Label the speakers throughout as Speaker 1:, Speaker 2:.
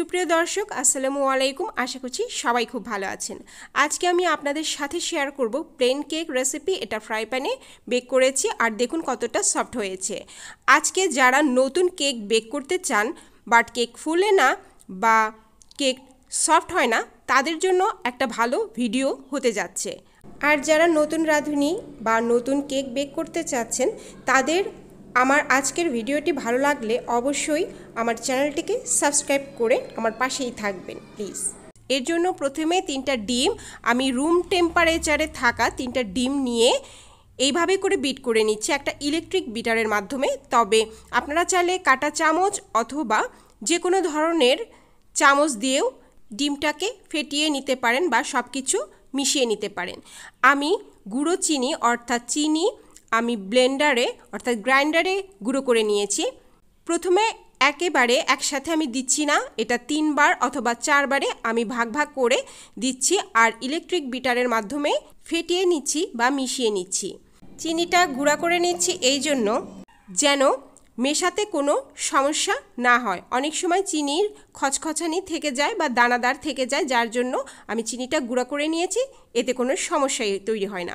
Speaker 1: সুপ্রিয় দর্শক আসসালামু আলাইকুম আশা করছি সবাই খুব ভালো আছেন আজকে আমি আপনাদের সাথে শেয়ার করব প্লেন কেক রেসিপি এটা ফ্রাই প্যানে বেক করেছি আর দেখুন কতটা সফট হয়েছে আজকে যারা নতুন কেক বেক করতে চান বাট কেক ফুলে না বা কেক সফট হয় না তাদের জন্য একটা ভালো ভিডিও হতে যাচ্ছে আর যারা নতুন রাঁধুনি বা নতুন কেক বেক করতে চাচ্ছেন তাদের আমার আজকের ভিডিওটি ভালো লাগলে অবশ্যই আমার চ্যানেলটিকে সাবস্ক্রাইব করে আমার পাশেই থাকবেন প্লিজ এর জন্য প্রথমে তিনটা ডিম আমি রুম টেম্পারেচারে থাকা তিনটা ডিম নিয়ে এইভাবে করে বিট করে নিচ্ছি একটা ইলেকট্রিক বিটারের মাধ্যমে তবে আপনারা চাইলে কাটা চামচ অথবা যে কোনো ধরনের চামচ দিয়েও ডিমটাকে ফেটিয়ে নিতে পারেন বা সব কিছু মিশিয়ে নিতে পারেন আমি গুঁড়ো চিনি অর্থাৎ চিনি আমি ব্লেন্ডারে অর্থাৎ গ্রাইন্ডারে গুঁড়ো করে নিয়েছি প্রথমে একেবারে একসাথে আমি দিচ্ছি না এটা তিনবার অথবা চারবারে আমি ভাগ ভাগ করে দিচ্ছি আর ইলেকট্রিক বিটারের মাধ্যমে ফেটিয়ে নিচ্ছি বা মিশিয়ে নিচ্ছি চিনিটা গুঁড়া করে নিচ্ছি এই জন্য যেন মেশাতে কোনো সমস্যা না হয় অনেক সময় চিনির খচখচানি থেকে যায় বা দানাদার থেকে যায় যার জন্য আমি চিনিটা গুঁড়া করে নিয়েছি এতে কোনো সমস্যাই তৈরি হয় না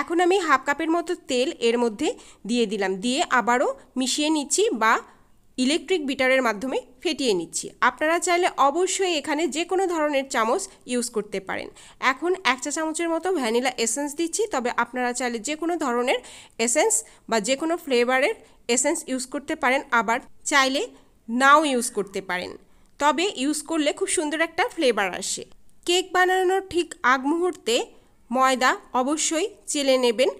Speaker 1: এখন আমি হাফ কাপের মতো তেল এর মধ্যে দিয়ে দিলাম দিয়ে আবারও মিশিয়ে নিচ্ছি বা ইলেকট্রিক বিটারের মাধ্যমে ফেটিয়ে নিচ্ছি আপনারা চাইলে অবশ্যই এখানে যে কোনো ধরনের চামচ ইউজ করতে পারেন এখন এক চা চামচের মতো ভ্যানিলা এসেন্স দিচ্ছি তবে আপনারা চাইলে যে কোনো ধরনের এসেন্স বা যে কোনো ফ্লেভারের এসেন্স ইউজ করতে পারেন আবার চাইলে নাও ইউজ করতে পারেন তবে ইউজ করলে খুব সুন্দর একটা ফ্লেভার আসে কেক বানানোর ঠিক আগ মুহূর্তে ময়দা অবশ্যই চেলে নেবেন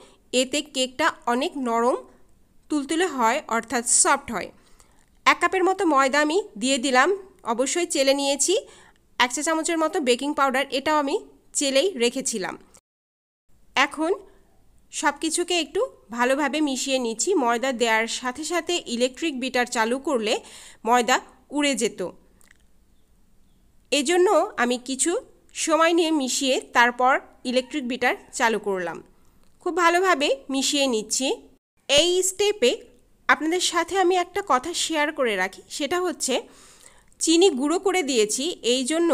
Speaker 1: এতে কেকটা অনেক নরম তুলতুলে হয় অর্থাৎ সফট হয় এক কাপের মতো ময়দা আমি দিয়ে দিলাম অবশ্যই চেলে নিয়েছি এক চা চামচের মতো বেকিং পাউডার এটাও আমি চেলেই রেখেছিলাম এখন সব কিছুকে একটু ভালোভাবে মিশিয়ে নিচ্ছি ময়দা দেওয়ার সাথে সাথে ইলেকট্রিক বিটার চালু করলে ময়দা উড়ে যেত এজন্য আমি কিছু সময় নিয়ে মিশিয়ে তারপর ইলেকট্রিক বিটার চালু করলাম খুব ভালোভাবে মিশিয়ে নিচ্ছি এই স্টেপে আপনাদের সাথে আমি একটা কথা শেয়ার করে রাখি সেটা হচ্ছে চিনি গুঁড়ো করে দিয়েছি এই জন্য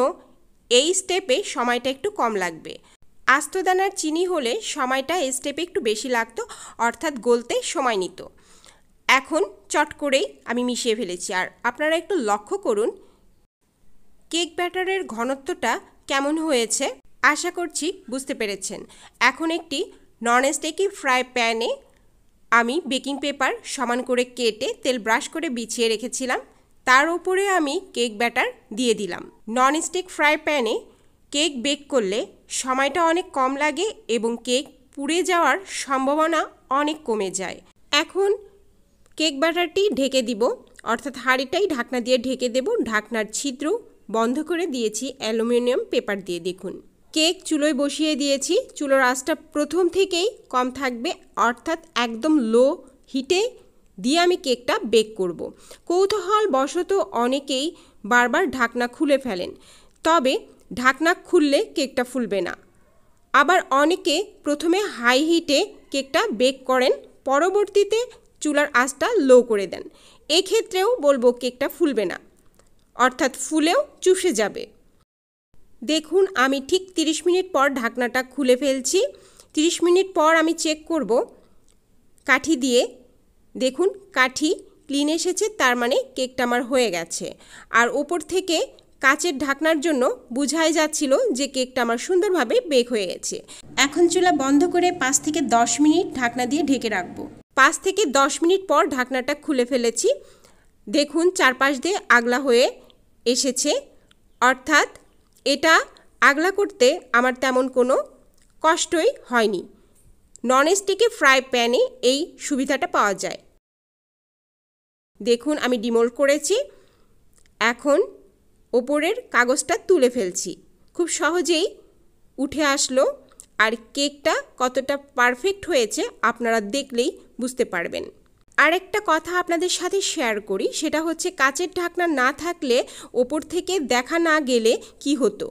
Speaker 1: এই স্টেপে সময়টা একটু কম লাগবে আস্তদানার চিনি হলে সময়টা এই স্টেপে একটু বেশি লাগতো অর্থাৎ গলতে সময় নিত এখন চট করেই আমি মিশিয়ে ফেলেছি আর আপনারা একটু লক্ষ্য করুন কেক ব্যাটারের ঘনত্বটা কেমন হয়েছে আশা করছি বুঝতে পেরেছেন এখন একটি নন স্টিকি ফ্রাই প্যানে আমি বেকিং পেপার সমান করে কেটে তেল ব্রাশ করে বিছিয়ে রেখেছিলাম তার উপরে আমি কেক ব্যাটার দিয়ে দিলাম নন স্টিক ফ্রাই প্যানে কেক বেক করলে সময়টা অনেক কম লাগে এবং কেক পুড়ে যাওয়ার সম্ভাবনা অনেক কমে যায় এখন কেক ব্যাটারটি ঢেকে দিব অর্থাৎ হাঁড়িটাই ঢাকনা দিয়ে ঢেকে দেব ঢাকনার ছিদ্র বন্ধ করে দিয়েছি অ্যালুমিনিয়াম পেপার দিয়ে দেখুন কেক চুলোয় বসিয়ে দিয়েছি চুলোর আঁচটা প্রথম থেকেই কম থাকবে অর্থাৎ একদম লো হিটে দিয়ে আমি কেকটা বেক করব। কৌতূহল বশত অনেকেই বারবার ঢাকনা খুলে ফেলেন তবে ঢাকনা খুললে কেকটা ফুলবে না আবার অনেকে প্রথমে হাই হিটে কেকটা বেক করেন পরবর্তীতে চুলার আঁচটা লো করে দেন এক্ষেত্রেও বলবো কেকটা ফুলবে না অর্থাৎ ফুলেও চুষে যাবে দেখুন আমি ঠিক 30 মিনিট পর ঢাকনাটা খুলে ফেলছি 30 মিনিট পর আমি চেক করব কাঠি দিয়ে দেখুন কাঠি ক্লিন এসেছে তার মানে কেকটা আমার হয়ে গেছে আর ওপর থেকে কাচের ঢাকনার জন্য বুঝাই যাচ্ছিল যে কেকটা আমার সুন্দরভাবে বেক হয়ে গেছে এখন চুলা বন্ধ করে পাঁচ থেকে দশ মিনিট ঢাকনা দিয়ে ঢেকে রাখবো পাঁচ থেকে দশ মিনিট পর ঢাকনাটা খুলে ফেলেছি দেখুন চারপাশ দিয়ে আগলা হয়ে এসেছে অর্থাৎ এটা আগলা করতে আমার তেমন কোনো কষ্টই হয়নি ননস্টিকে ফ্রাই প্যানে এই সুবিধাটা পাওয়া যায় দেখুন আমি ডিমোল করেছি এখন ওপরের কাগজটা তুলে ফেলছি খুব সহজেই উঠে আসলো আর কেকটা কতটা পারফেক্ট হয়েছে আপনারা দেখলেই বুঝতে পারবেন আরেকটা কথা আপনাদের সাথে শেয়ার করি সেটা হচ্ছে কাচের ঢাকনা না থাকলে ওপর থেকে দেখা না গেলে কি হতো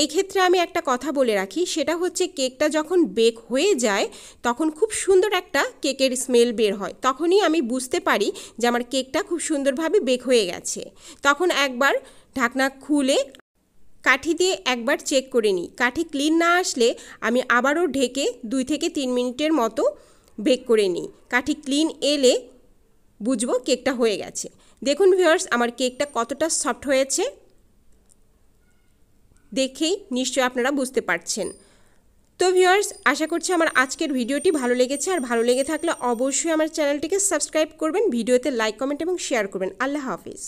Speaker 1: এই ক্ষেত্রে আমি একটা কথা বলে রাখি সেটা হচ্ছে কেকটা যখন বেক হয়ে যায় তখন খুব সুন্দর একটা কেকের স্মেল বের হয় তখনই আমি বুঝতে পারি যে আমার কেকটা খুব সুন্দরভাবে বেক হয়ে গেছে তখন একবার ঢাকনা খুলে কাঠি দিয়ে একবার চেক করে নিই কাঠি ক্লিন না আসলে আমি আবারও ঢেকে দুই থেকে তিন মিনিটের মতো বেক করে নিই কাঠি ক্লিন এলে বুঝব কেকটা হয়ে গেছে দেখুন ভিউয়ার্স আমার কেকটা কতটা সফট হয়েছে দেখেই নিশ্চয় আপনারা বুঝতে পারছেন তো ভিউয়ার্স আশা করছি আমার আজকের ভিডিওটি ভালো লেগেছে আর ভালো লেগে থাকলে অবশ্যই আমার চ্যানেলটিকে সাবস্ক্রাইব করবেন ভিডিওতে লাইক কমেন্ট এবং শেয়ার করবেন আল্লাহ হাফিজ